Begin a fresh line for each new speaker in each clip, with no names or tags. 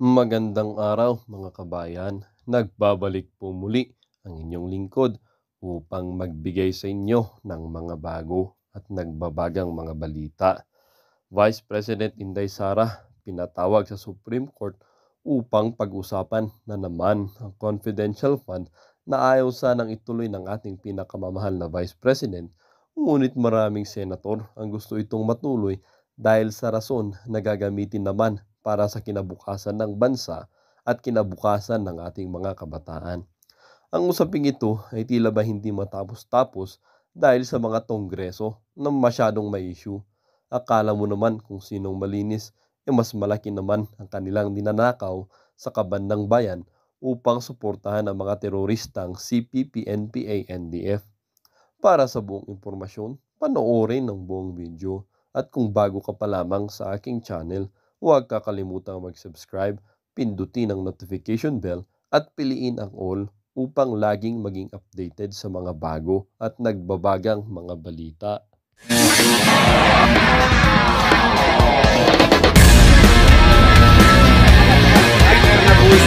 Magandang araw mga kabayan. Nagbabalik po muli ang inyong lingkod upang magbigay sa inyo ng mga bago at nagbabagang mga balita. Vice President Inday Sara pinatawag sa Supreme Court upang pag-usapan na naman ang confidential fund na ayaw sanang ituloy ng ating pinakamamahal na Vice President. Ngunit maraming senator ang gusto itong matuloy dahil sa rason na gagamitin naman para sa kinabukasan ng bansa at kinabukasan ng ating mga kabataan. Ang usaping ito ay tila ba hindi matapos-tapos dahil sa mga tongreso na masyadong may issue. Akala mo naman kung sinong malinis, eh mas malaki naman ang kanilang ninanakaw sa kabandang bayan upang suportahan ang mga teroristang CPP, NPA, NDF. Para sa buong impormasyon, panoorin ang buong video at kung bago ka pa lamang sa aking channel, Huwag kakalimutang mag-subscribe, pindutin ang notification bell at piliin ang all upang laging maging updated sa mga bago at nagbabagang mga balita. Ay,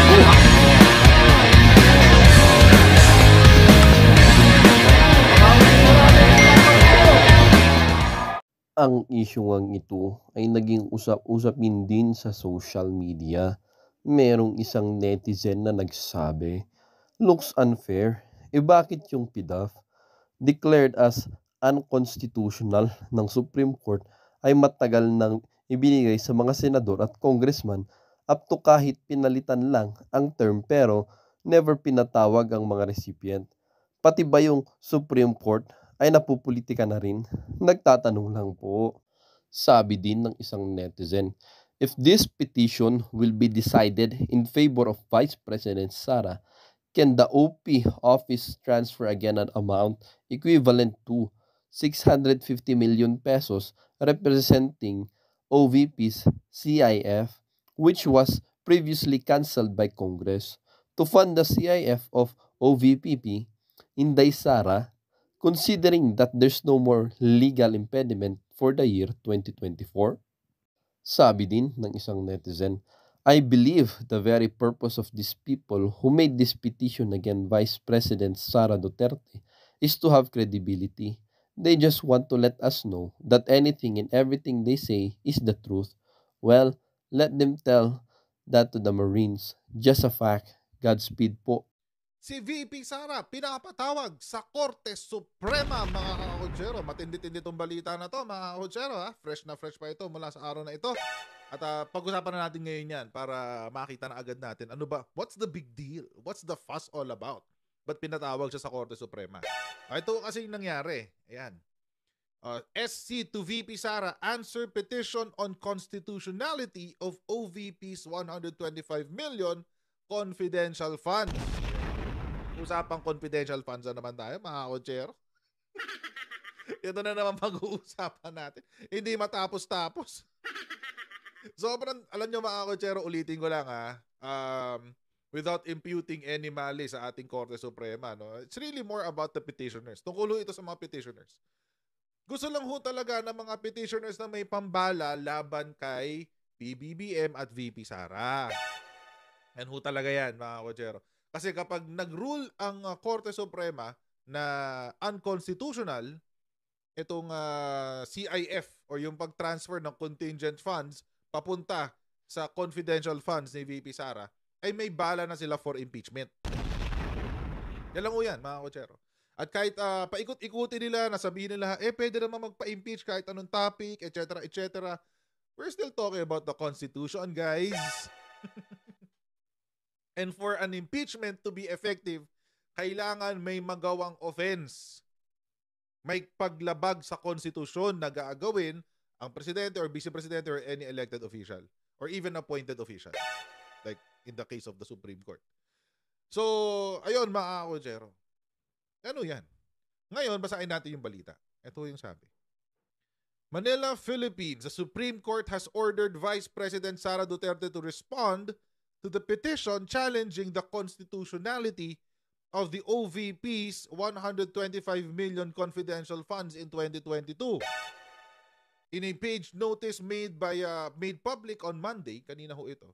Ang isyuang ito ay naging usap-usapin din sa social media. Merong isang netizen na nagsabi, Looks unfair, e bakit yung PDAF declared as unconstitutional ng Supreme Court ay matagal nang ibinigay sa mga senador at congressman up to kahit pinalitan lang ang term pero never pinatawag ang mga recipient. Pati ba yung Supreme Court ay napupolitika na rin? Nagtatanong lang po. Sabi din ng isang netizen, if this petition will be decided in favor of Vice President Sara, can the OP office transfer again an amount equivalent to 650 million pesos representing OVP's CIF, which was previously cancelled by Congress, to fund the CIF of OVPP, Inday Sara, considering that there's no more legal impediment for the year 2024? Sabi din ng isang netizen, I believe the very purpose of these people who made this petition against Vice President Sara Duterte is to have credibility. They just want to let us know that anything and everything they say is the truth. Well, let them tell that to the Marines. Just a fact. Godspeed po.
Si VP Sara pinapatawag sa Korte Suprema mga kakodyero. Matindi-tindi itong balita na to mga kakodyero. Ha? Fresh na fresh pa ito mula sa araw na ito. At uh, pag-usapan na natin ngayon yan para makita na agad natin ano ba, what's the big deal? What's the fuss all about? Ba't pinatawag siya sa Korte Suprema? Uh, ito kasi yung nangyari. Ayan. Uh, ah, SC to VP Sara answer petition on constitutionality of OVP's 125 million confidential funds usapang confidential funds na naman tayo, mga kotsero. Ito na naman pag-uusapan natin. Hindi matapos-tapos. Sobrang, alam nyo mga kotsero, ulitin ko lang ha. Um, without imputing any mali sa ating Korte Suprema. No? It's really more about the petitioners. Tungkol ito sa mga petitioners. Gusto lang ho talaga ng mga petitioners na may pambala laban kay BBBM at VP Sara. Yan ho talaga yan, mga kotsero. Kasi kapag nagrule ang uh, Korte Suprema na unconstitutional itong uh, ah, CIF or yung pag-transfer ng contingent funds papunta sa confidential funds ni VP Sara ay may bala na sila for impeachment. Yan lang o yan, mga kotsero. At kahit uh, paikot-ikuti nila, nasabihin nila, eh pwede naman magpa-impeach kahit anong topic, etc., etc. We're still talking about the Constitution, guys. And for an impeachment to be effective, kailangan may magawang offense. May paglabag sa konstitusyon na gagawin ang presidente or vice-presidente or any elected official or even appointed official. Like in the case of the Supreme Court. So, ayun mga Jero. Ano yan? Ngayon, basahin natin yung balita. Ito yung sabi. Manila, Philippines. The Supreme Court has ordered Vice President Sara Duterte to respond to the petition challenging the constitutionality of the OVP's 125 million confidential funds in 2022. In a page notice made by uh, made public on Monday, kanina ho ito,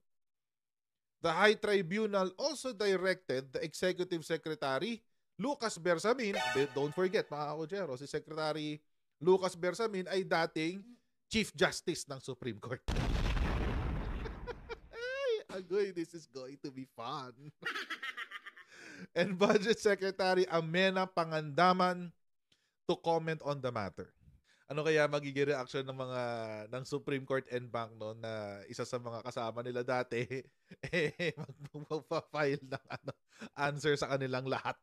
the High Tribunal also directed the Executive Secretary Lucas Bersamin, don't forget mga kojero, si Secretary Lucas Bersamin ay dating Chief Justice ng Supreme Court agoy, eh. this is going to be fun. and Budget Secretary Amena Pangandaman to comment on the matter. Ano kaya magiging reaction ng mga ng Supreme Court and Bank noon na isa sa mga kasama nila dati eh magpapa-file ng ano, answer sa kanilang lahat.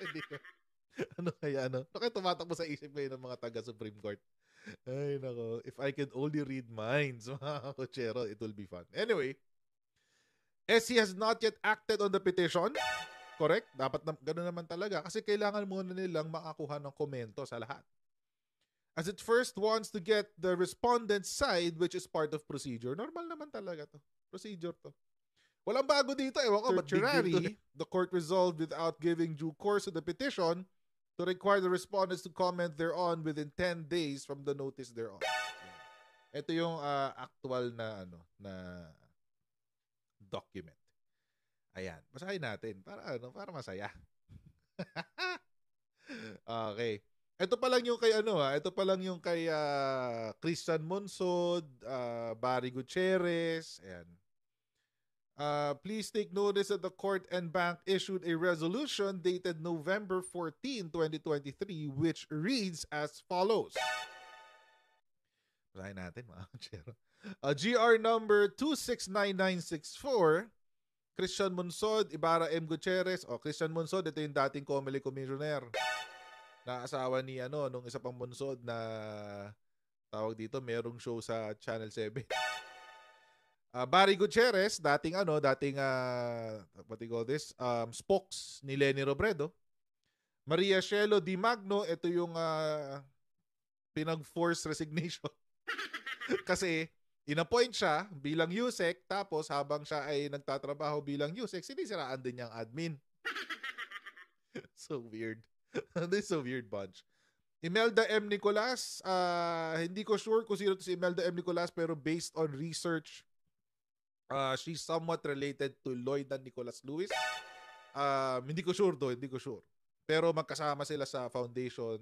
ano kaya ano? Bakit tumatakbo sa isip kayo ng mga taga Supreme Court? Ay, nako. If I could only read minds, mga kutsero, it will be fun. Anyway, as eh, he has not yet acted on the petition, correct? Dapat na, ganun naman talaga. Kasi kailangan muna nilang makakuha ng komento sa lahat. As it first wants to get the respondent's side, which is part of procedure. Normal naman talaga to. Procedure to. Walang bago dito. Ewan ko, but Gerari, the court resolved without giving due course to the petition to require the respondents to comment thereon within 10 days from the notice thereon. Ito yung uh, actual na ano na document. Ayan, basahin natin para ano, para masaya. okay. Ito pa lang yung kay ano ha, ah, ito pa lang yung kay uh, Christian Monsod, uh, Barry Gutierrez, ayan. Uh, please take notice that the court and bank issued a resolution dated November 14, 2023, which reads as follows. Basahin natin, mga kachero. Uh, GR number 269964, Christian Monsod, Ibarra M. Gutierrez. O, oh, Christian Monsod, ito yung dating Comelec Commissioner. Naasawa ni, ano, nung isa pang Monsod na tawag dito, merong show sa Channel 7. Uh, Barry Gutierrez, dating ano, dating uh, what do you call this? Um, spokes ni Lenny Robredo. Maria Cielo Di Magno, ito yung uh, pinag-force resignation. Kasi inappoint siya bilang USEC tapos habang siya ay nagtatrabaho bilang USEC, sinisiraan din niyang admin. so weird. This is so weird bunch. Imelda M. Nicolas, uh, hindi ko sure kung sino to si Imelda M. Nicolas pero based on research Uh, she's somewhat related to Lloyd and Nicholas Lewis. Uh, hindi ko sure do, hindi ko sure. Pero magkasama sila sa foundation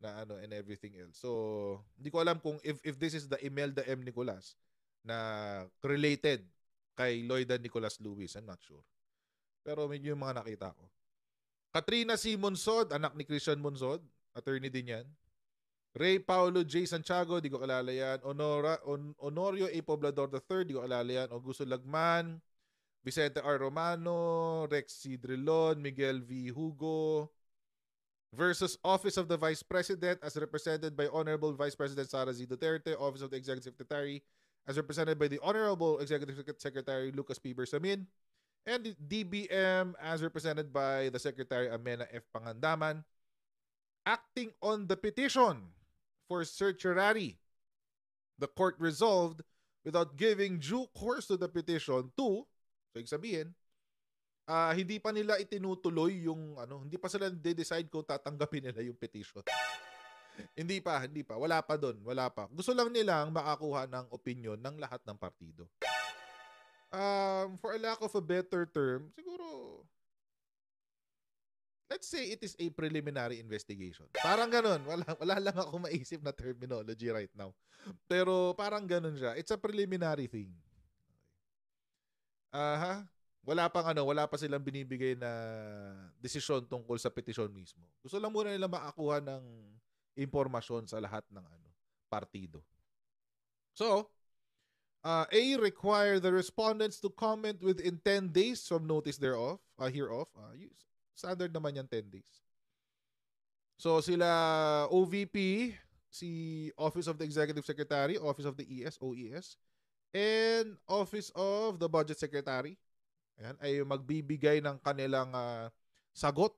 na ano and everything else. So, hindi ko alam kung if if this is the Imelda M Nicolas na related kay Lloyd and Nicholas Lewis, I'm not sure. Pero medyo yung mga nakita ko. Katrina C. Monsod, anak ni Christian Monsod. Attorney din yan. Ray Paolo J. Santiago, di ko kilala yan. Honora, on, Honorio A. Poblador III, di ko kilala yan. Augusto Lagman, Vicente R. Romano, Rex Cidrilon, Miguel V. Hugo, versus Office of the Vice President as represented by Honorable Vice President Sara Z. Duterte, Office of the Executive Secretary as represented by the Honorable Executive Secretary Lucas P. Bersamin, and DBM as represented by the Secretary Amena F. Pangandaman, acting on the petition for certiorari. The court resolved without giving due course to the petition to, so yung sabihin, uh, hindi pa nila itinutuloy yung ano, hindi pa sila de-decide kung tatanggapin nila yung petition. hindi pa, hindi pa. Wala pa doon, wala pa. Gusto lang nilang makakuha ng opinion ng lahat ng partido. Um, for a lack of a better term, siguro let's say it is a preliminary investigation. Parang ganun. Wala, wala lang ako maisip na terminology right now. Pero parang ganun siya. It's a preliminary thing. Aha. uh Wala pang ano, wala pa silang binibigay na desisyon tungkol sa petisyon mismo. Gusto lang muna nila makakuha ng impormasyon sa lahat ng ano, partido. So, uh, A require the respondents to comment within 10 days from notice thereof, uh, hereof. Uh, Standard naman yan 10 days. So sila OVP, si Office of the Executive Secretary, Office of the ES, OES, and Office of the Budget Secretary. Ayan, ay magbibigay ng kanilang uh, sagot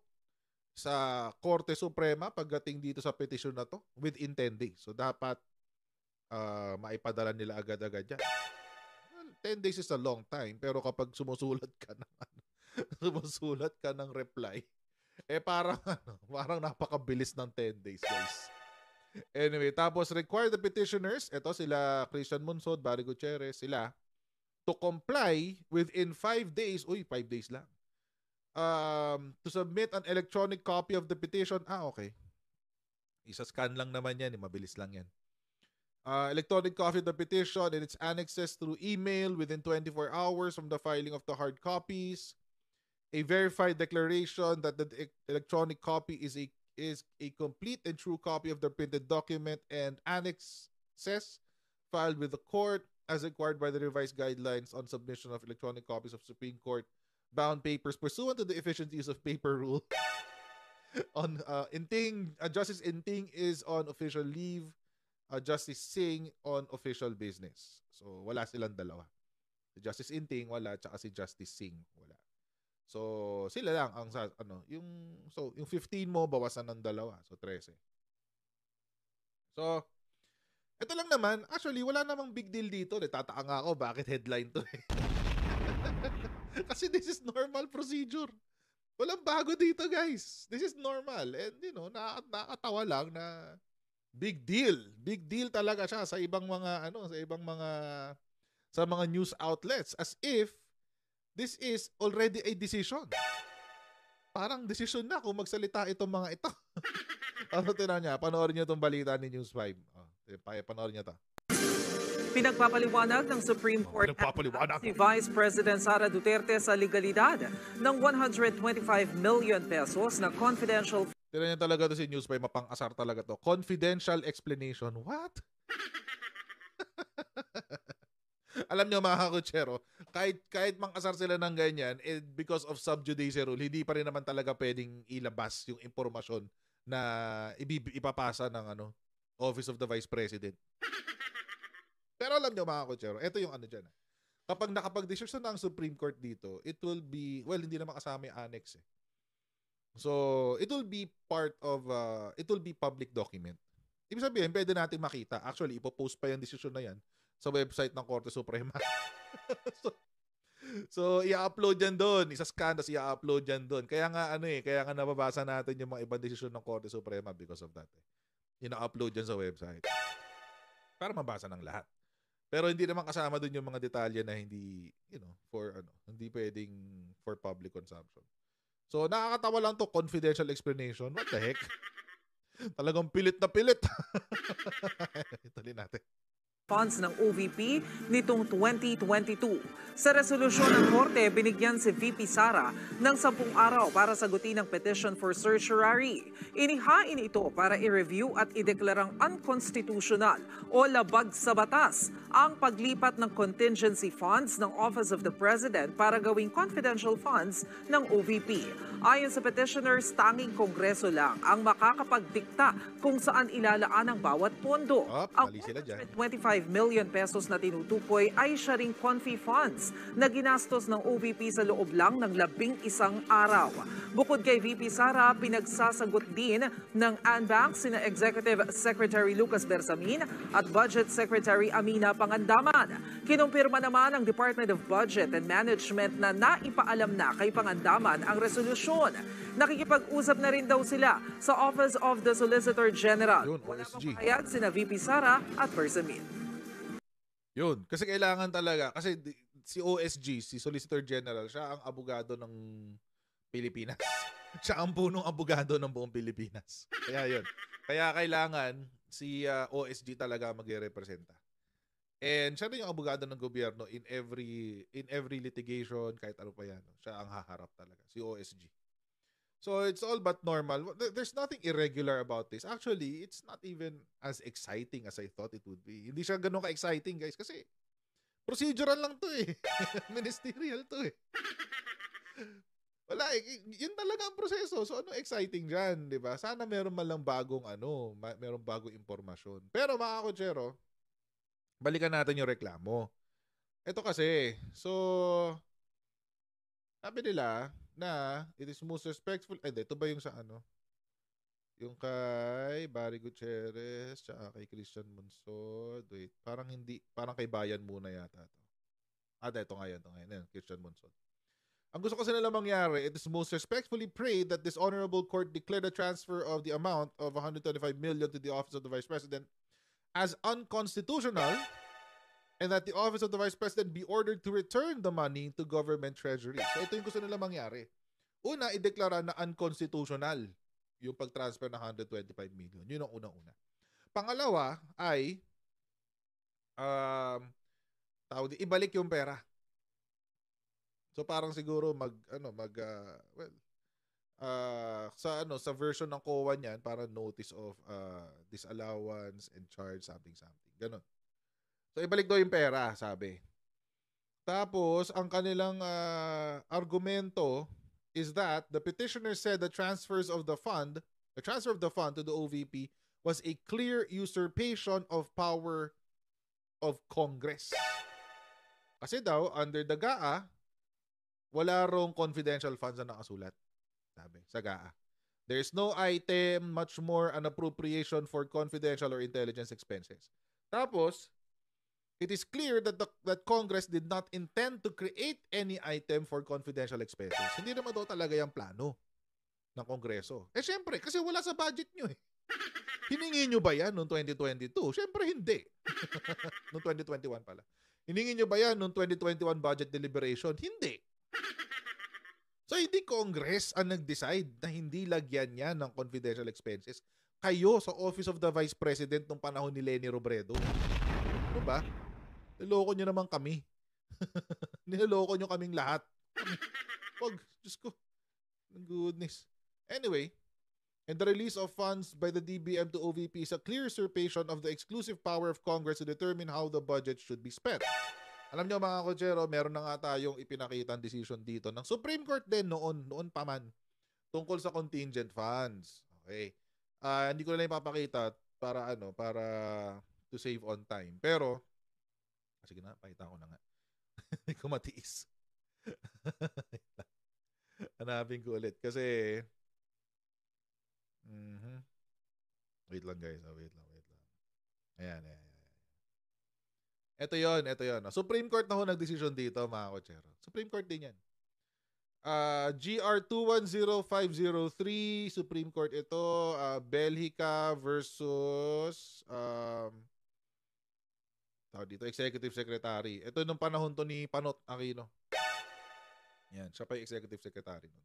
sa Korte Suprema pagdating dito sa petition na to within 10 days. So dapat uh, maipadala nila agad-agad yan. Well, 10 days is a long time pero kapag sumusulat ka ng ano, sumusulat ka ng reply. Eh parang ano, parang napakabilis ng 10 days, guys. Anyway, tapos require the petitioners, ito sila Christian Monsod, Barry Gutierrez, sila, to comply within 5 days, uy, 5 days lang, um, to submit an electronic copy of the petition. Ah, okay. Isa-scan lang naman yan, eh, mabilis lang yan. Uh, electronic copy of the petition and its annexes through email within 24 hours from the filing of the hard copies. a verified declaration that the electronic copy is a is a complete and true copy of the printed document and annexes filed with the court as required by the revised guidelines on submission of electronic copies of Supreme Court bound papers pursuant to the efficient use of paper rule. on uh, Inting, uh, Justice Inting is on official leave, uh, Justice Singh on official business. So wala silang dalawa. Justice Inting wala, tsaka si Justice Singh wala. So, sila lang ang sa, ano, yung, so, yung 15 mo, bawasan ng dalawa. So, 13. So, ito lang naman, actually, wala namang big deal dito. Natataka nga ako, bakit headline to eh. Kasi this is normal procedure. Walang bago dito, guys. This is normal. And, you know, na nakatawa lang na big deal. Big deal talaga siya sa ibang mga, ano, sa ibang mga, sa mga news outlets. As if, this is already a decision. Parang decision na kung magsalita itong mga ito. ano tinan niya? Panoorin niyo itong balita ni News 5. Oh,
panoorin niyo to. Pinagpapaliwanag ng Supreme Court oh, si Vice President Sara Duterte sa legalidad ng 125 million pesos na confidential
Tira niya talaga to si News 5, mapang-asar talaga to. Confidential explanation. What? alam niyo mga kakutsero, kahit, kahit mangkasar sila ng ganyan, eh, because of subjudice rule, hindi pa rin naman talaga pwedeng ilabas yung impormasyon na ipapasa ng ano, Office of the Vice President. Pero alam niyo mga kutsero, ito yung ano dyan. Ah. Kapag nakapag-decision na ang Supreme Court dito, it will be, well, hindi naman kasama yung annex eh. So, it will be part of, uh, it will be public document. Ibig sabihin, pwede natin makita. Actually, ipopost pa yung decision na yan sa website ng Korte Suprema. so, so i-upload yan doon. Isa-scan, tapos i-upload yan doon. Kaya nga, ano eh, kaya nga nababasa natin yung mga ibang desisyon ng Korte Suprema because of that. Eh. Ina-upload yan sa website. Para mabasa ng lahat. Pero hindi naman kasama doon yung mga detalye na hindi, you know, for ano, hindi pwedeng for public consumption. So, nakakatawa lang to confidential explanation. What the heck? Talagang pilit na pilit. Ituloy natin
funds ng OVP nitong 2022. Sa resolusyon ng Korte, binigyan si VP Sara ng 10 araw para sagutin ang petition for certiorari. Inihain ito para i-review at ideklarang unconstitutional o labag sa batas ang paglipat ng contingency funds ng Office of the President para gawing confidential funds ng OVP. Ayon sa petitioners, tanging Kongreso lang ang makakapagdikta kung saan ilalaan ang bawat pondo. Oh, ang 25 million pesos na tinutukoy ay siya ring confi funds na ginastos ng OVP sa loob lang ng labing isang araw. Bukod kay VP Sara, pinagsasagot din ng ANBANK sina Executive Secretary Lucas Bersamin at Budget Secretary Amina Pangandaman. Kinumpirma naman ang Department of Budget and Management na naipaalam na kay Pangandaman ang resolusyon. Nakikipag-usap na rin daw sila sa Office of the Solicitor General. Yun, Wala OSG. Wala sina VP Sara at Bersamin.
Yun, kasi kailangan talaga kasi si OSG, si Solicitor General, siya ang abogado ng Pilipinas. siya ang punong abogado ng buong Pilipinas. Kaya yun. Kaya kailangan si uh, ah, OSG talaga magre-representa. And siya rin yung abogado ng gobyerno in every in every litigation, kahit ano pa yan. Siya ang haharap talaga, si OSG. So it's all but normal. There's nothing irregular about this. Actually, it's not even as exciting as I thought it would be. Hindi siya ganun ka-exciting, guys, kasi procedural lang to eh. Ministerial to eh. Wala, eh, yun talaga ang proseso. So ano exciting diyan, 'di ba? Sana meron man lang bagong ano, meron bagong impormasyon. Pero mga kotsero, balikan natin yung reklamo. Ito kasi, so sabi nila, na it is most respectful. Ay, ito ba yung sa ano? Yung kay Barry Gutierrez, tsaka kay Christian Monsod. Wait, parang hindi, parang kay Bayan muna yata to. Ah, ito nga yan, ito nga yan. Christian Monsod. Ang gusto kasi nila mangyari, it is most respectfully prayed that this honorable court declare the transfer of the amount of 125 million to the office of the Vice President as unconstitutional and that the office of the Vice President be ordered to return the money to government treasury. So ito yung gusto nila mangyari. Una, ideklara na unconstitutional yung pag-transfer ng 125 million. Yun ang una una Pangalawa ay um, tawag, ibalik yung pera. So parang siguro mag ano mag uh, well uh, sa ano sa version ng COA niyan para notice of uh, disallowance and charge something something. Ganon. So ibalik daw yung pera, sabi. Tapos ang kanilang uh, argumento is that the petitioner said the transfers of the fund, the transfer of the fund to the OVP was a clear usurpation of power of Congress. Kasi daw, under the GAA, wala rong confidential funds na nakasulat. Sabi, sa GAA. There is no item, much more an appropriation for confidential or intelligence expenses. Tapos, It is clear that the, that Congress did not intend to create any item for confidential expenses. Hindi naman daw talaga yung plano ng Kongreso. Eh syempre, kasi wala sa budget nyo eh. Hiningi nyo ba yan noong 2022? Syempre hindi. noong 2021 pala. Hiningi nyo ba yan noong 2021 budget deliberation? Hindi. So hindi Congress ang nag-decide na hindi lagyan niya ng confidential expenses. Kayo sa Office of the Vice President nung panahon ni Leni Robredo. Diba? Niloko niyo naman kami. Niloko niyo kaming lahat. Pag, Diyos ko. Goodness. Anyway, and the release of funds by the DBM to OVP is a clear usurpation of the exclusive power of Congress to determine how the budget should be spent. Alam niyo mga kochero, meron na nga tayong ipinakita ang decision dito ng Supreme Court din noon, noon pa man, tungkol sa contingent funds. Okay. Uh, hindi ko na lang ipapakita para ano, para to save on time. Pero, Sige na, pakita ko na nga. Hindi ko matiis. Hanapin ko ulit kasi mm-hmm. Wait lang guys, oh, wait lang, wait lang. Ayan, ayan, ayan. Ito yon, ito yon. Oh, Supreme Court na ho nagdesisyon dito, mga kotsero. Supreme Court din yan. Uh, GR 210503, Supreme Court ito, uh, ah, Belhika versus um, tawag dito, executive secretary. Ito nung panahon to ni Panot Aquino. Yan, siya pa yung executive secretary nun.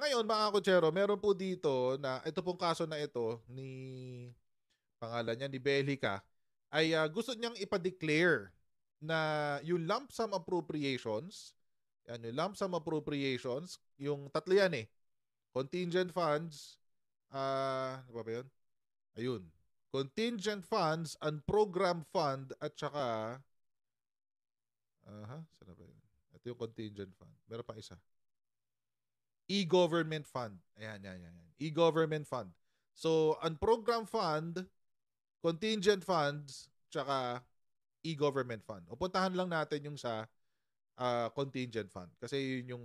Ngayon, mga kutsero, meron po dito na ito pong kaso na ito ni pangalan niya, ni Belica, ay uh, gusto niyang ipa-declare na yung lump sum appropriations, yan, yung lump sum appropriations, yung tatlo yan eh, contingent funds, ah, uh, ano ba ba yun? Ayun, contingent funds, and program fund, at saka, aha, uh, sana ba yun? Ito yung contingent fund. Meron pa isa. E-government fund. Ayan, ayan, ayan. E-government fund. So, program fund, contingent funds, tsaka e-government fund. Upuntahan lang natin yung sa uh, contingent fund. Kasi yun yung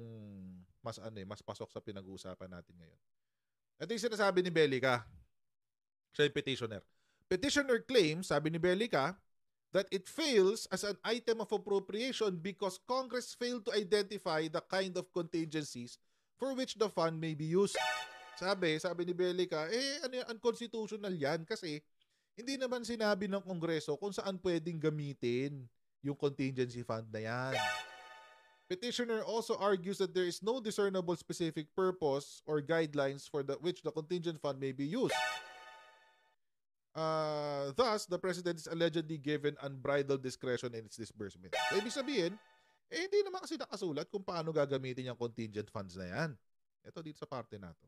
mas ano eh, mas pasok sa pinag-uusapan natin ngayon. Ito yung sinasabi ni Belica. Siya yung petitioner. Petitioner claims, sabi ni Belica, that it fails as an item of appropriation because Congress failed to identify the kind of contingencies for which the fund may be used. Sabi, sabi ni Belica, eh ano yan, unconstitutional yan kasi hindi naman sinabi ng Kongreso kung saan pwedeng gamitin yung contingency fund na yan. Petitioner also argues that there is no discernible specific purpose or guidelines for the, which the contingent fund may be used. Uh, thus, the president is allegedly given unbridled discretion in its disbursement. So, ibig sabihin, eh, hindi naman kasi nakasulat kung paano gagamitin yung contingent funds na yan. Ito dito sa parte na to.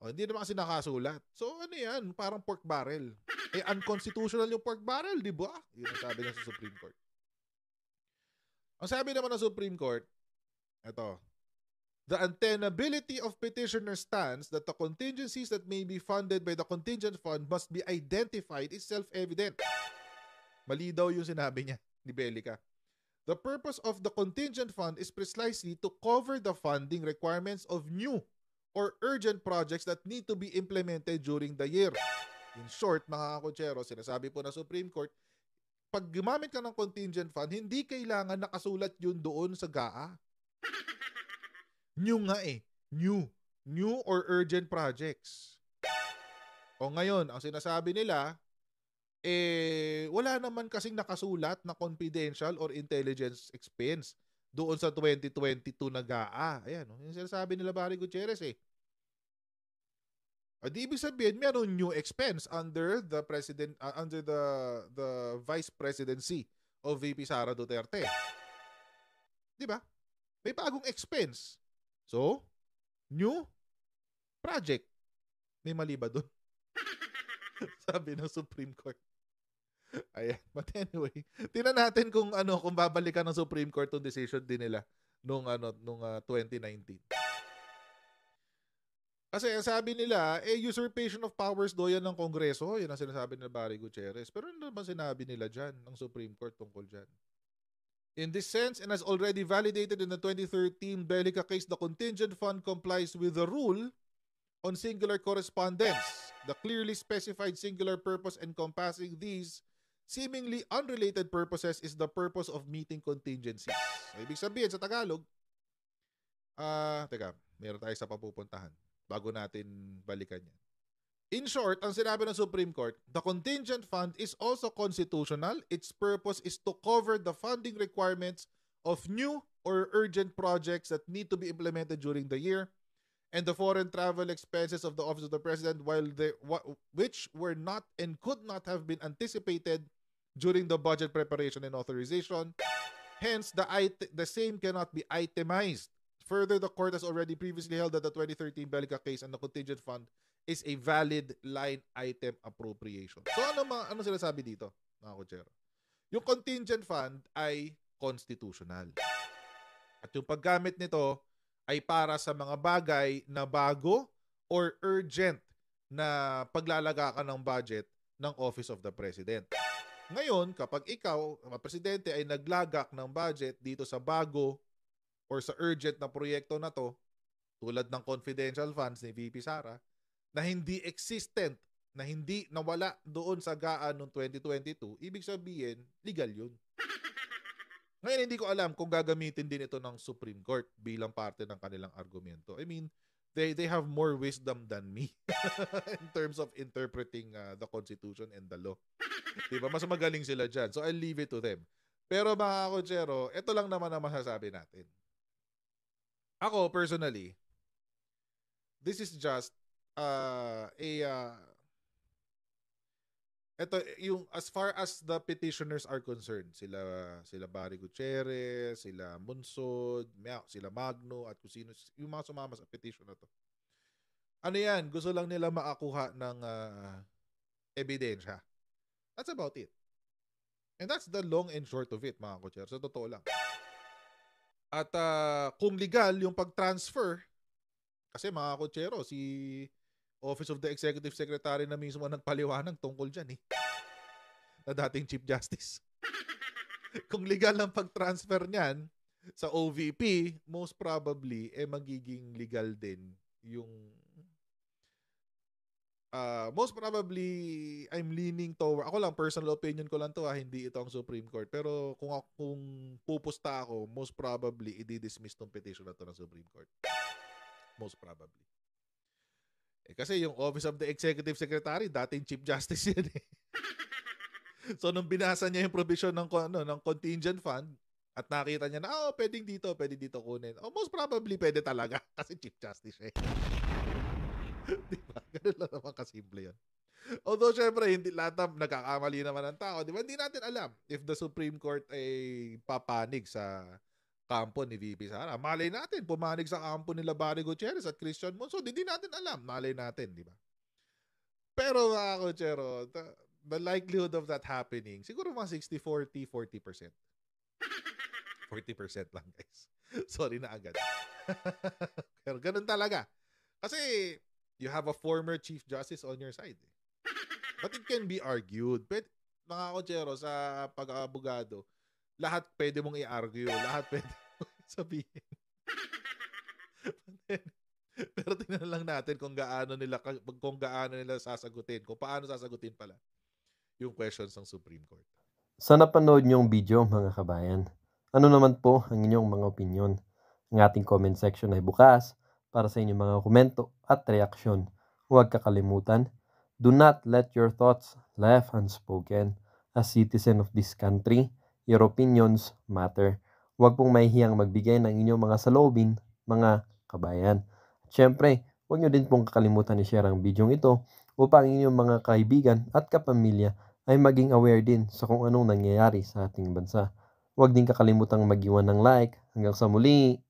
O, oh, hindi naman kasi nakasulat. So, ano yan? Parang pork barrel. Eh, unconstitutional yung pork barrel, di ba? Yun ang sabi niya sa Supreme Court. Ang sabi naman ng Supreme Court, ito, The untenability of petitioner stands that the contingencies that may be funded by the contingent fund must be identified is self-evident. Mali daw yung sinabi niya ni Belica. The purpose of the contingent fund is precisely to cover the funding requirements of new or urgent projects that need to be implemented during the year. In short, mga kakutsero, sinasabi po na Supreme Court, pag gumamit ka ng contingent fund, hindi kailangan nakasulat yun doon sa GAA. New nga eh. New. New or urgent projects. O ngayon, ang sinasabi nila, eh, wala naman kasing nakasulat na confidential or intelligence expense doon sa 2022 na GAA. Ayan, oh, yung sinasabi nila Barry Gutierrez eh. O, di ibig sabihin, meron new expense under the president uh, under the the vice presidency of VP Sara Duterte. 'Di ba? May bagong expense. So, new project. May mali ba doon? Sabi ng Supreme Court. Ayan. But anyway, tingnan natin kung ano kung babalikan ng Supreme Court tong decision din nila nung ano nung uh, ah, 2019. Kasi sabi nila, eh usurpation of powers do yan ng Kongreso, yun ang sinasabi ni Barry Gutierrez. Pero ano ba sinabi nila diyan ng Supreme Court tungkol diyan? In this sense, and as already validated in the 2013 Belica case, the contingent fund complies with the rule on singular correspondence, the clearly specified singular purpose encompassing these seemingly unrelated purposes is the purpose of meeting contingencies. So, ibig sabihin sa Tagalog, ah, uh, teka, meron tayo sa papupuntahan bago natin balikan yan. In short, ang sinabi ng Supreme Court, the contingent fund is also constitutional. Its purpose is to cover the funding requirements of new or urgent projects that need to be implemented during the year and the foreign travel expenses of the office of the president while they which were not and could not have been anticipated during the budget preparation and authorization. Hence, the it- the same cannot be itemized. Further, the court has already previously held that the 2013 Belica case and the contingent fund is a valid line item appropriation. So ano mga ano sila sabi dito, mga kuchero? Yung contingent fund ay constitutional. At yung paggamit nito ay para sa mga bagay na bago or urgent na ka ng budget ng Office of the President. Ngayon, kapag ikaw, mga presidente, ay naglagak ng budget dito sa bago or sa urgent na proyekto na to, tulad ng confidential funds ni VP Sara, na hindi existent, na hindi nawala doon sa gaan noong 2022, ibig sabihin, legal yun. Ngayon, hindi ko alam kung gagamitin din ito ng Supreme Court bilang parte ng kanilang argumento. I mean, they they have more wisdom than me in terms of interpreting uh, the Constitution and the law. diba? Mas magaling sila dyan. So, I'll leave it to them. Pero mga kotsero, ito lang naman ang masasabi natin. Ako, personally, this is just uh, a uh, ah, ito yung as far as the petitioners are concerned, sila sila Barry Gutierrez, sila Munsod, sila Magno at kung sino yung mga sumama sa petition na to. Ano yan, gusto lang nila makakuha ng uh, ebidensya. That's about it. And that's the long and short of it, mga kutsyer. Sa totoo lang. At uh, kung legal yung pag-transfer, kasi mga kutsero, si Office of the Executive Secretary na mismo nagpaliwanag tungkol dyan eh. Na dating Chief Justice. Kung legal ang pag-transfer niyan sa OVP, most probably, eh magiging legal din yung uh, most probably I'm leaning toward ako lang personal opinion ko lang to ha, ah, hindi ito ang Supreme Court pero kung kung pupusta ako most probably i-dismiss tong petition na to ng Supreme Court most probably eh, kasi yung Office of the Executive Secretary, dating Chief Justice yan eh. so nung binasa niya yung provision ng, ano, ng contingent fund, at nakita niya na, ah, oh, pwedeng dito, pwedeng dito kunin. Oh, most probably pwede talaga kasi Chief Justice eh. di ba? Ganun lang naman kasimple yun. Although, syempre, hindi lahat na nagkakamali naman ng tao. Di ba? Hindi natin alam if the Supreme Court ay papanig sa kampo ni VP Sara. Malay natin, pumanig sa kampo ni Barry Gutierrez at Christian Monson. Hindi natin alam. Malay natin, di ba? Pero mga kutsero, the, the likelihood of that happening, siguro mga 60-40, 40%. 40% lang, guys. Sorry na agad. Pero ganun talaga. Kasi, you have a former Chief Justice on your side. Eh. But it can be argued. But, mga kutsero, sa pag-abogado, lahat pwede mong i-argue, lahat pwede mong sabihin. Pero tingnan lang natin kung gaano nila kung gaano nila sasagutin, kung paano sasagutin pala yung questions ng Supreme Court.
Sa napanood yung video, mga kabayan, ano naman po ang inyong mga opinion? Ang ating comment section ay bukas para sa inyong mga komento at reaksyon. Huwag kakalimutan, do not let your thoughts left unspoken. As citizen of this country, Your opinions matter. Huwag pong mahihiyang magbigay ng inyong mga saloobin, mga kabayan. At syempre, huwag nyo din pong kakalimutan i-share ang video ito upang inyong mga kaibigan at kapamilya ay maging aware din sa kung anong nangyayari sa ating bansa. Huwag din kakalimutang magiwan ng like. Hanggang sa muli!